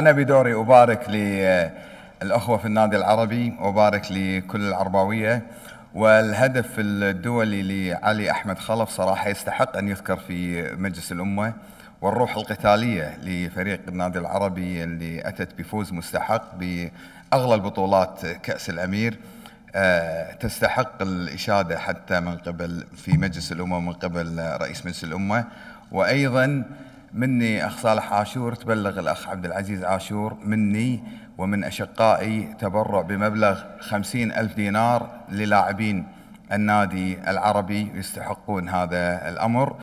أنا بدوري أبارك للأخوة آه، في النادي العربي وأبارك لكل العرباوية والهدف الدولي لعلي أحمد خلف صراحة يستحق أن يذكر في مجلس الأمة والروح القتالية لفريق النادي العربي اللي أتت بفوز مستحق بأغلى البطولات كأس الأمير آه، تستحق الإشادة حتى من قبل في مجلس الأمة من قبل رئيس مجلس الأمة وأيضا مني أخ صالح عاشور تبلغ الأخ عبد العزيز عاشور مني ومن أشقائي تبرع بمبلغ خمسين ألف دينار للاعبين النادي العربي يستحقون هذا الأمر